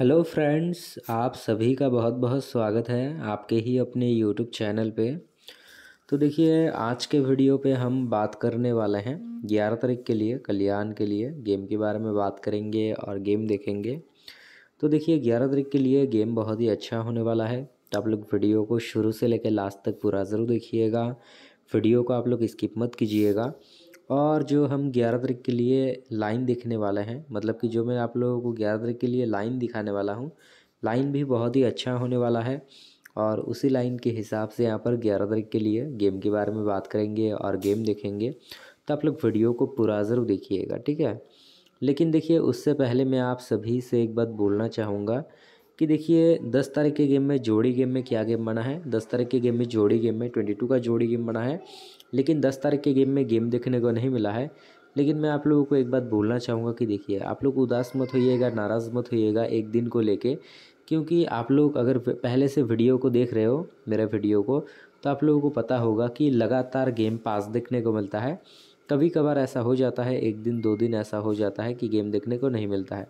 hello friends आप सभी का बहुत बहुत स्वागत है आपके ही अपने यूट्यूब चैनल पे तो देखिए आज के वीडियो पे हम बात करने वाले हैं ग्यारह तारीख के लिए कल्याण के लिए गेम के बारे में बात करेंगे और गेम देखेंगे तो देखिए ग्यारह तारीख के लिए गेम बहुत ही अच्छा होने वाला है तो आप लोग वीडियो को शुरू से लेकर लास्ट तक पूरा ज़रूर देखिएगा वीडियो को आप लोग स्किप मत कीजिएगा और जो हम ग्यारह तारीख के लिए लाइन देखने वाले हैं मतलब कि जो मैं आप लोगों को ग्यारह तारीख के लिए लाइन दिखाने वाला हूँ लाइन भी बहुत ही अच्छा होने वाला है और उसी लाइन के हिसाब से यहाँ पर ग्यारह तारीख के लिए गेम के बारे में बात करेंगे और गेम देखेंगे तो आप लोग वीडियो को पूरा ज़रूर देखिएगा ठीक है लेकिन देखिए उससे पहले मैं आप सभी से एक बात बोलना चाहूँगा कि देखिए दस तारीख के गेम में जोड़ी गेम में क्या गेम बना है दस तारीख के गेम में जोड़ी गेम में ट्वेंटी टू का जोड़ी गेम बना है लेकिन दस तारीख के गेम में गेम देखने को नहीं मिला है लेकिन मैं आप लोगों को एक बात बोलना चाहूँगा कि देखिए आप लोग उदास मत होइएगा नाराज़ मत होइएगा एक दिन को लेके क्योंकि आप लोग अगर पहले से वीडियो को देख रहे हो मेरे वीडियो को तो आप लोगों को पता होगा कि लगातार गेम पास देखने को मिलता है कभी कभार ऐसा हो जाता है एक दिन दो दिन ऐसा हो जाता है कि गेम देखने को नहीं मिलता है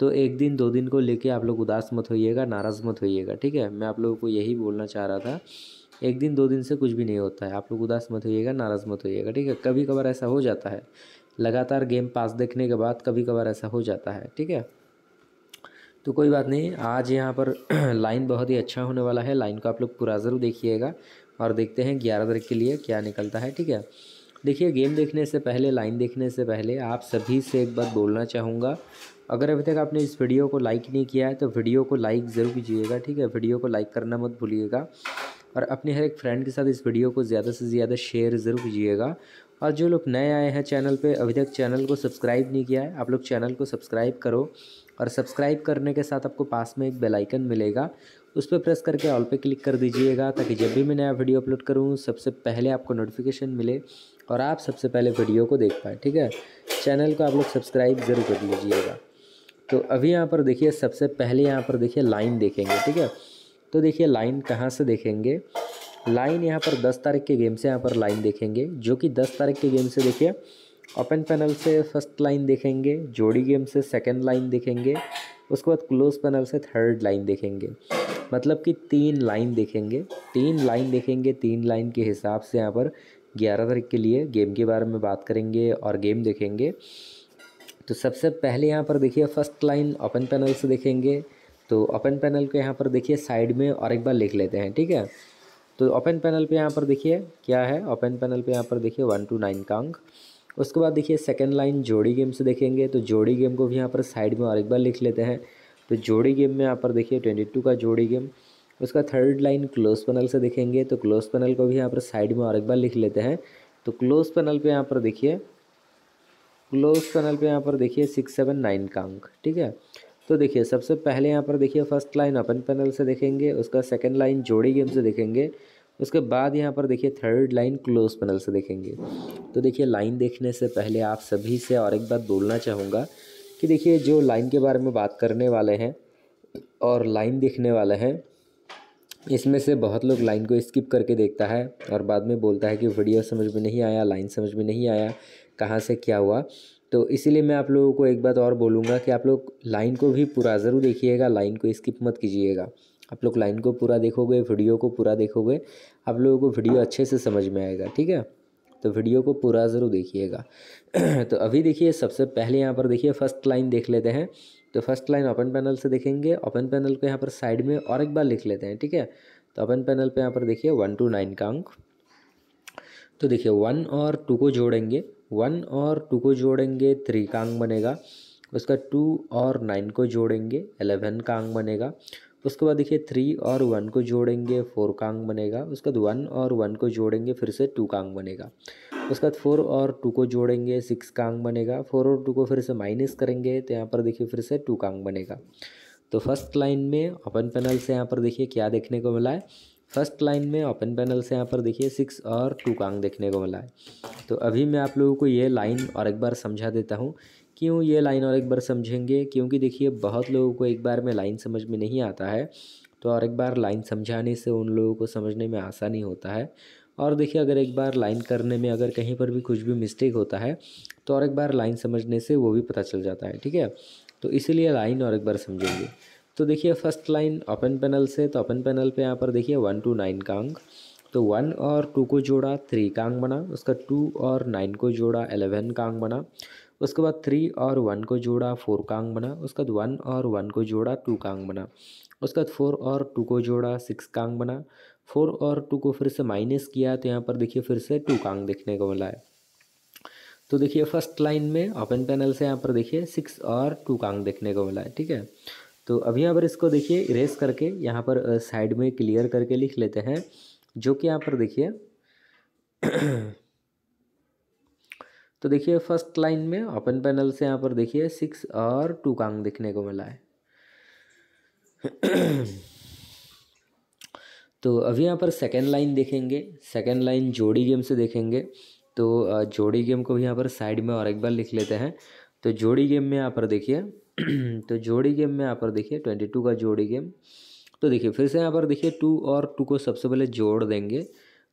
तो एक दिन दो दिन को लेके आप लोग उदास मत होइएगा नाराज़ मत होइएगा ठीक है मैं आप लोगों को यही बोलना चाह रहा था एक दिन दो दिन से कुछ भी नहीं होता है आप लोग उदास मत होइएगा नाराज़ मत होइएगा ठीक है कभी कभार ऐसा हो जाता है लगातार गेम पास देखने के बाद कभी कभार ऐसा हो जाता है ठीक है तो कोई बात नहीं आज यहाँ पर लाइन बहुत ही अच्छा होने वाला है लाइन को आप लोग पूरा ज़रूर देखिएगा और देखते हैं ग्यारह तारीख के लिए क्या निकलता है ठीक है देखिए गेम देखने से पहले लाइन देखने से पहले आप सभी से एक बात बोलना चाहूँगा अगर अभी तक आपने इस वीडियो को लाइक नहीं किया है तो वीडियो को लाइक ज़रूर कीजिएगा ठीक है वीडियो को लाइक करना मत भूलिएगा और अपने हर एक फ्रेंड के साथ इस वीडियो को ज़्यादा से ज़्यादा शेयर ज़रूर कीजिएगा और जो लोग नए आए हैं चैनल पे अभी तक चैनल को सब्सक्राइब नहीं किया है आप लोग चैनल को सब्सक्राइब करो और सब्सक्राइब करने के साथ आपको पास में एक बेल आइकन मिलेगा उस पर प्रेस करके ऑल पे क्लिक कर दीजिएगा ताकि जब भी मैं नया वीडियो अपलोड करूँ सबसे पहले आपको नोटिफिकेशन मिले और आप सबसे पहले वीडियो को देख पाए ठीक है चैनल को आप लोग सब्सक्राइब ज़रूर कर लीजिएगा तो अभी यहाँ पर देखिए सबसे पहले यहाँ पर देखिए लाइन देखेंगे ठीक है तो देखिए लाइन कहाँ से देखेंगे लाइन यहाँ पर दस तारीख के गेम से यहाँ पर लाइन देखेंगे जो कि दस तारीख के गेम से देखिए ओपन पैनल से फर्स्ट लाइन देखेंगे जोड़ी गेम से सेकंड लाइन देखेंगे उसके बाद क्लोज पैनल से थर्ड लाइन देखेंगे मतलब कि तीन लाइन देखेंगे तीन लाइन देखेंगे तीन लाइन के हिसाब से यहाँ पर ग्यारह तारीख के लिए गेम के बारे में बात करेंगे और गेम देखेंगे तो सबसे पहले यहाँ पर देखिए फर्स्ट लाइन ओपन पैनल से देखेंगे तो ओपन पैनल को यहाँ पर देखिए साइड में और एक बार लिख लेते हैं ठीक है तो ओपन पैनल पे यहाँ पर देखिए क्या है ओपन पैनल पे यहाँ पर देखिए वन टू नाइन का अंक उसके बाद देखिए सेकेंड लाइन जोड़ी गेम से देखेंगे तो जोड़ी गेम को भी यहाँ पर साइड में और एक बार लिख लेते हैं तो जोड़ी गेम में यहाँ पर देखिए ट्वेंटी टू का जोड़ी गेम उसका थर्ड लाइन क्लोज पैनल से देखेंगे तो क्लोज पैनल को भी यहाँ पर साइड में और एक बार लिख लेते हैं तो क्लोज पैनल पर यहाँ पर देखिए क्लोज पैनल पर यहाँ पर देखिए सिक्स सेवन नाइन का अंक ठीक है तो देखिए सबसे पहले यहाँ पर देखिए फर्स्ट लाइन अपन पैनल से देखेंगे उसका सेकेंड लाइन जोड़ी गेम से देखेंगे उसके बाद यहाँ पर देखिए थर्ड लाइन क्लोज पैनल से देखेंगे तो देखिए लाइन देखने से पहले आप सभी से और एक बात बोलना चाहूँगा कि देखिए जो लाइन के बारे में बात करने वाले हैं और लाइन देखने वाले हैं इसमें से बहुत लोग लाइन को स्किप करके देखता है और बाद में बोलता है कि वीडियो समझ में नहीं आया लाइन समझ में नहीं आया कहाँ से क्या हुआ तो इसीलिए मैं आप लोगों को एक बात और बोलूँगा कि आप लोग लाइन को भी पूरा ज़रूर देखिएगा लाइन को स्किप मत कीजिएगा आप लोग लाइन को पूरा देखोगे वीडियो को पूरा देखोगे आप लोगों को वीडियो अच्छे से समझ में आएगा ठीक है तो वीडियो को पूरा ज़रूर देखिएगा तो अभी देखिए सबसे पहले यहाँ पर देखिए फर्स्ट लाइन देख लेते हैं तो फर्स्ट लाइन ओपन पैनल से देखेंगे ओपन पैनल को यहाँ पर साइड में और एक बार लिख लेते हैं ठीक है तो ओपन पैनल पे यहाँ पर देखिए वन टू नाइन का अंक तो देखिए वन और टू को जोड़ेंगे वन और टू को जोड़ेंगे थ्री का अंक बनेगा उसका टू और नाइन को जोड़ेंगे एलेवन का अंक बनेगा उसके बाद देखिए थ्री और वन को जोड़ेंगे फोर का अंक बनेगा उसके बाद वन और वन को जोड़ेंगे फिर से टू का अंक बनेगा उसके बाद फोर और टू को जोड़ेंगे सिक्स का अंक बनेगा फोर और टू को फिर से माइनस करेंगे तो यहाँ पर देखिए फिर से टू का अंक बनेगा तो फर्स्ट लाइन में अपन पैनल से यहाँ पर देखिए क्या देखने को मिला है फर्स्ट लाइन में ओपन पैनल से यहाँ पर देखिए सिक्स और टू कांग देखने को मिला है तो अभी मैं आप लोगों को ये लाइन और एक बार समझा देता हूँ क्यों ये लाइन और एक बार समझेंगे क्योंकि देखिए बहुत लोगों को एक बार में लाइन समझ में नहीं आता है तो और एक बार लाइन समझाने से उन लोगों को समझने में आसानी होता है और देखिए अगर एक बार लाइन करने में अगर कहीं पर भी कुछ भी मिस्टेक होता है तो और एक बार लाइन समझने से वो भी पता चल जाता है ठीक है तो इसीलिए लाइन और एक बार समझेंगे तो देखिए फर्स्ट लाइन ओपन पैनल से तो ओपन पैनल पे यहाँ पर देखिए वन टू नाइन का अंक तो वन और टू को जोड़ा थ्री का अंक बना उसका टू और नाइन को जोड़ा एलेवन का अंक बना उसके बाद थ्री और वन को जोड़ा फोर का अंक बना उसके बाद वन और वन को जोड़ा टू का अंक बना उसके बाद फोर और टू को जोड़ा सिक्स का अंक बना फोर और टू को फिर से माइनस किया तो यहाँ पर देखिए फिर से टू का अंक देखने को मिला है तो देखिए फर्स्ट लाइन में ओपन पैनल से यहाँ पर देखिए सिक्स और टू का अंक देखने को मिला है ठीक है तो अभी यहाँ पर इसको देखिए इरेज करके यहाँ पर साइड में क्लियर करके लिख लेते हैं जो कि यहाँ पर देखिए तो देखिए फर्स्ट लाइन में ओपन पैनल से यहाँ पर देखिए सिक्स और टू कांग देखने को मिला है तो अभी यहाँ पर सेकेंड लाइन देखेंगे सेकेंड लाइन जोड़ी गेम से देखेंगे तो जोड़ी गेम को भी यहाँ पर साइड में और एक बार लिख लेते हैं तो जोड़ी गेम में यहाँ पर देखिए तो जोड़ी गेम में यहाँ पर देखिए ट्वेंटी टू का जोड़ी गेम तो देखिए फिर से यहाँ पर देखिए टू और टू को सबसे पहले जोड़ देंगे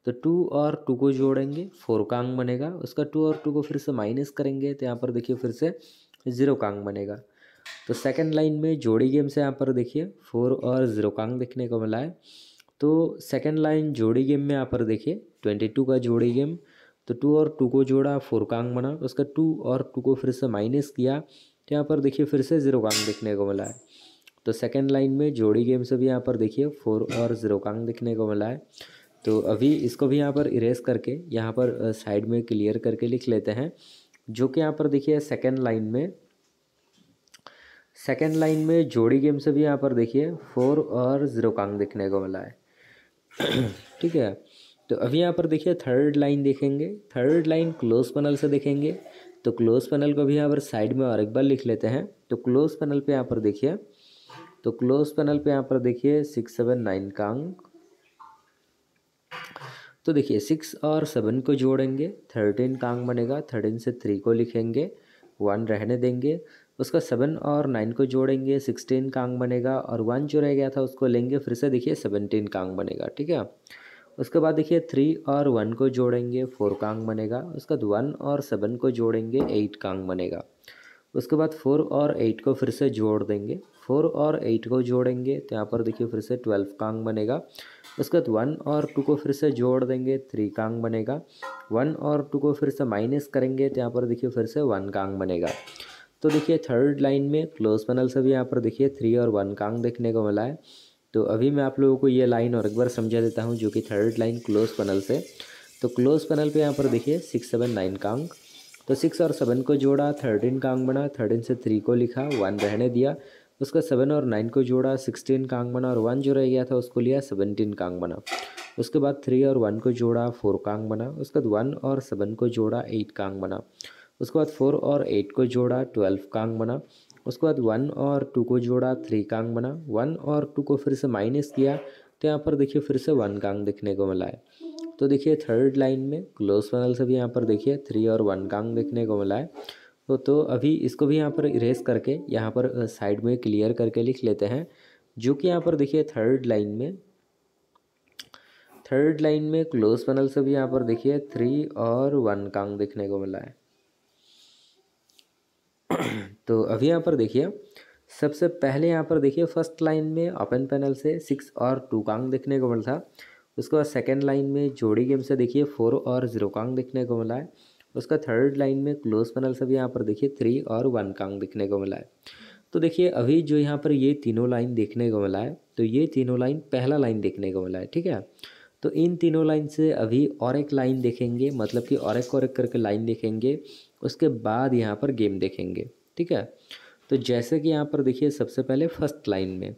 तो टू और टू को जोड़ेंगे फोर का बनेगा उसका टू और टू को फिर से माइनस करेंगे तो यहाँ पर देखिए फिर से ज़ीरो का बनेगा तो सेकंड लाइन में जोड़ी गेम से यहाँ पर देखिए फोर और ज़ीरो का देखने को मिला है तो सेकंड लाइन जोड़ी गेम में यहाँ पर देखिए ट्वेंटी टू का जोड़ी गेम तो टू और टू को जोड़ा फोर का बना उसका टू और टू को फिर से माइनस किया तो यहाँ पर देखिए फिर से ज़ीरो कांग देखने को मिला है तो सेकेंड लाइन में जोड़ी गेम से भी यहाँ पर देखिए फोर और ज़ीरो कांग देखने को मिला है तो अभी इसको भी यहाँ पर इरेज करके यहाँ पर साइड में क्लियर करके लिख लेते हैं जो कि यहाँ पर देखिए सेकेंड लाइन में सेकेंड लाइन में जोड़ी गेम से भी यहाँ पर देखिए फोर और ज़ीरो कांग देखने को मिला है ठीक है तो अभी यहाँ पर देखिए थर्ड लाइन देखेंगे थर्ड लाइन क्लोज पनल से देखेंगे तो क्लोज पैनल को भी यहाँ पर साइड में और एक बार लिख लेते हैं तो क्लोज पैनल पे यहाँ पर देखिए तो क्लोज पैनल पे यहाँ पर देखिए सिक्स सेवन नाइन का अंक तो देखिए सिक्स और सेवन को जोड़ेंगे थर्टीन का अंक बनेगा थर्टीन से थ्री को लिखेंगे वन रहने देंगे उसका सेवन और नाइन को जोड़ेंगे सिक्सटीन का अंक बनेगा और वन जो रह गया था उसको लेंगे फिर से देखिए सेवनटीन का अंक बनेगा ठीक है उसके बाद देखिए थ्री और वन को जोड़ेंगे फोर कांग बनेगा उसके बाद वन और सेवन को जोड़ेंगे एट कांग बनेगा उसके बाद फोर और एट को फिर से जोड़ देंगे फोर और एट को जोड़ेंगे तो यहाँ पर देखिए फिर से ट्वेल्व कांग बनेगा उसके बाद वन और टू को फिर से जोड़ देंगे थ्री कांग बनेगा वन और टू को फिर से माइनस करेंगे तो यहाँ पर देखिए फिर से वन कांग बनेगा तो देखिए थर्ड लाइन में क्लोज पैनल से भी यहाँ पर देखिए थ्री और वन कांग देखने को मिला है तो अभी मैं आप लोगों को ये लाइन और एक बार समझा देता हूँ जो कि थर्ड लाइन क्लोज पनल से तो क्लोज पनल पे यहाँ पर देखिए सिक्स सेवन नाइन का अंक तो सिक्स और सेवन को जोड़ा थर्टीन का अंक बना थर्टीन से थ्री को लिखा वन रहने दिया उसका सेवन और नाइन को जोड़ा सिक्सटीन का अंक बना और वन जो रह गया था उसको लिया सेवनटीन का अंक बना उसके बाद थ्री और वन को जोड़ा फोर का अंक बना उसके बाद वन और सेवन को जोड़ा एट का अंक बना उसके बाद फोर और एट को जोड़ा ट्वेल्व का अंक बना उसके बाद वन और टू को जोड़ा थ्री कांग बना वन और टू को फिर से माइनस किया तो यहाँ पर देखिए फिर से वन कांग दिखने देखने को मिला है तो देखिए थर्ड लाइन में क्लोज पैनल से भी यहाँ पर देखिए थ्री और वन कांग देखने को मिला है तो तो अभी इसको भी यहाँ पर इरेज करके यहाँ पर साइड में क्लियर करके लिख लेते हैं जो कि यहाँ पर देखिए थर्ड लाइन में थर्ड लाइन में क्लोज पैनल से भी यहाँ पर देखिए थ्री और वन कांग दिखने देखने को मिला है तो अभी यहाँ पर देखिए सबसे पहले यहाँ पर देखिए फर्स्ट लाइन में ओपन पैनल से सिक्स और टू कांग देखने को मिला था उसके बाद सेकेंड लाइन में जोड़ी गेम से देखिए फोर और जीरो कांग देखने को मिला है उसका थर्ड लाइन में क्लोज पैनल से भी यहाँ पर देखिए थ्री और वन कांग देखने को मिला है तो देखिए अभी जो यहाँ पर ये तीनों लाइन देखने को मिला है तो ये तीनों लाइन पहला लाइन देखने को मिला है ठीक है तो इन तीनों लाइन से अभी और एक लाइन देखेंगे मतलब कि और एक और एक करके लाइन देखेंगे उसके बाद यहाँ पर गेम देखेंगे ठीक है तो जैसे कि यहाँ पर देखिए सबसे पहले फर्स्ट लाइन में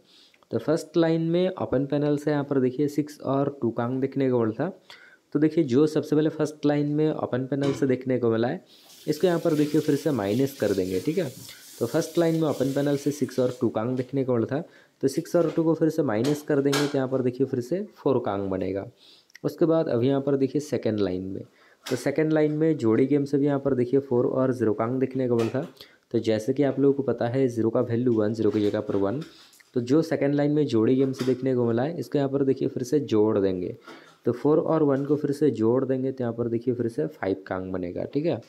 तो फर्स्ट लाइन में ओपन पैनल से यहाँ पर देखिए सिक्स और टू कांग देखने को मिलता तो देखिए जो सबसे पहले फर्स्ट लाइन में ओपन पैनल से देखने को मिला है इसको यहाँ पर देखिए फिर से माइनस कर देंगे ठीक है तो फर्स्ट लाइन में ओपन पैनल से सिक्स और टू कांग देखने को मिलता तो सिक्स और टू को फिर से माइनस कर देंगे तो यहाँ पर देखिए फिर से फोर कांग बनेगा उसके बाद अभी यहाँ पर देखिए सेकेंड लाइन में तो सेकेंड लाइन में जोड़ी गेम से भी यहाँ पर देखिए फोर और जीरो कांग देखने को मिलता तो जैसे कि आप लोगों को पता है जीरो का वैल्यू वन जीरो की जगह पर वन तो जो सेकेंड लाइन में जोड़ी गेम से देखने को मिला है इसको यहाँ पर देखिए फिर से जोड़ देंगे तो फोर और वन को फिर से जोड़ देंगे तो यहाँ पर देखिए फिर से फाइव कांग बनेगा ठीक है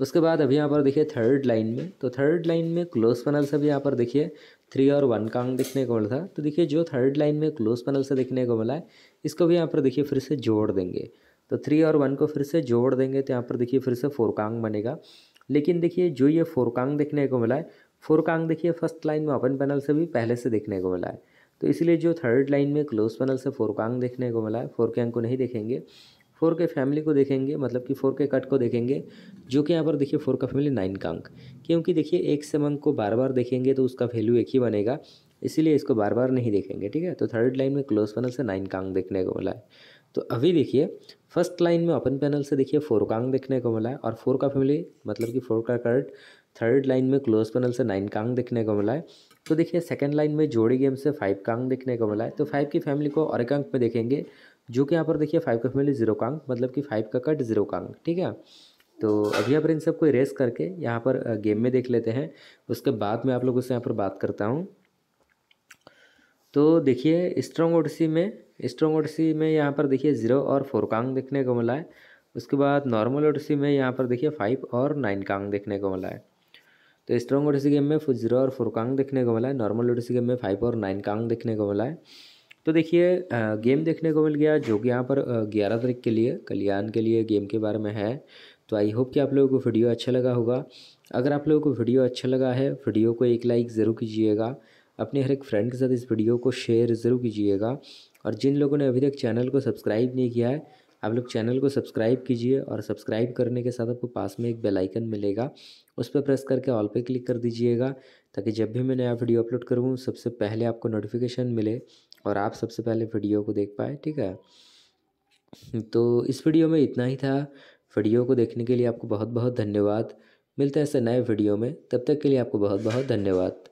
उसके बाद अभी यहाँ पर देखिए थर्ड लाइन में तो थर्ड लाइन में क्लोज पैनल से भी यहाँ पर देखिए थ्री और वन का अंक देखने को मिला था तो देखिए जो थर्ड लाइन में क्लोज पैनल से देखने को मिला है इसको भी यहाँ पर देखिए फिर से जोड़ देंगे तो थ्री और वन को फिर से जोड़ देंगे तो यहाँ पर देखिए फिर से फोरकांग बनेगा लेकिन देखिए जो ये फोरकांग देखने को मिला है फोरकांग देखिए फर्स्ट लाइन में ओपन पैनल से भी पहले से देखने को मिला है तो इसलिए जो थर्ड लाइन में क्लोज पैनल से फोरकांग देखने को मिला है फोरकांग को नहीं देखेंगे फोर के फैमिली को देखेंगे मतलब कि फोर के कट को देखेंगे जो कि यहाँ पर देखिए फोर का फैमिली नाइन का अंक क्योंकि देखिए एक से अंक को बार बार देखेंगे तो उसका वैल्यू एक ही बनेगा इसीलिए इसको बार बार नहीं देखेंगे ठीक है तो थर्ड लाइन में क्लोज पैनल से नाइन का अंक देखने को मिला है तो अभी देखिए फर्स्ट लाइन में ओपन पैनल से देखिए फोरकांग देखने को मिला है और फोर का फैमिली मतलब कि फोर का कार्ड थर्ड लाइन में क्लोज पैनल से नाइन कांग देखने को मिला है तो देखिए सेकंड लाइन में जोड़ी गेम से फाइव कांग देखने को मिला है तो फाइव की फैमिली को और एक अंक में देखेंगे जो कि यहाँ पर देखिए फाइव का फैमिली जीरो कांग मतलब कि फाइव का कट जीरो कांग ठीक है तो अभी यहाँ पर इन सबको रेस करके यहाँ पर गेम में देख लेते हैं उसके बाद में आप लोगों से यहाँ पर बात करता हूँ तो देखिए स्ट्रॉन्ग ओडसी में स्ट्रॉन्ग ओडसी में यहाँ पर देखिए ज़ीरो और फोर कांग देखने को मिला है उसके बाद नॉर्मल ओडसी में यहाँ पर देखिए फाइव और नाइन कांग देखने को मिला है तो स्ट्रॉन्ग ओडसी गेम में जीरो और फोर कांग देखने को मिला है नॉर्मल ओडसी गेम में फाइव और नाइन कांग देखने को मिला है तो देखिए गेम देखने को मिल गया जो कि यहाँ पर ग्यारह तारीख के लिए कल्याण के लिए गेम के बारे में है तो आई होप कि आप लोगों को वीडियो अच्छा लगा होगा अगर आप लोगों को वीडियो अच्छा लगा है वीडियो को एक लाइक ज़रूर कीजिएगा अपने हर एक फ्रेंड के साथ इस वीडियो को शेयर ज़रूर कीजिएगा और जिन लोगों ने अभी तक चैनल को सब्सक्राइब नहीं किया है आप लोग चैनल को सब्सक्राइब कीजिए और सब्सक्राइब करने के साथ आपको पास में एक बेल आइकन मिलेगा उस पर प्रेस करके ऑल पे क्लिक कर दीजिएगा ताकि जब भी मैं नया वीडियो अपलोड करूँ सबसे पहले आपको नोटिफिकेशन मिले और आप सबसे पहले वीडियो को देख पाए ठीक है तो इस वीडियो में इतना ही था वीडियो को देखने के लिए आपको बहुत बहुत धन्यवाद मिलते हैं ऐसे नए वीडियो में तब तक के लिए आपको बहुत बहुत धन्यवाद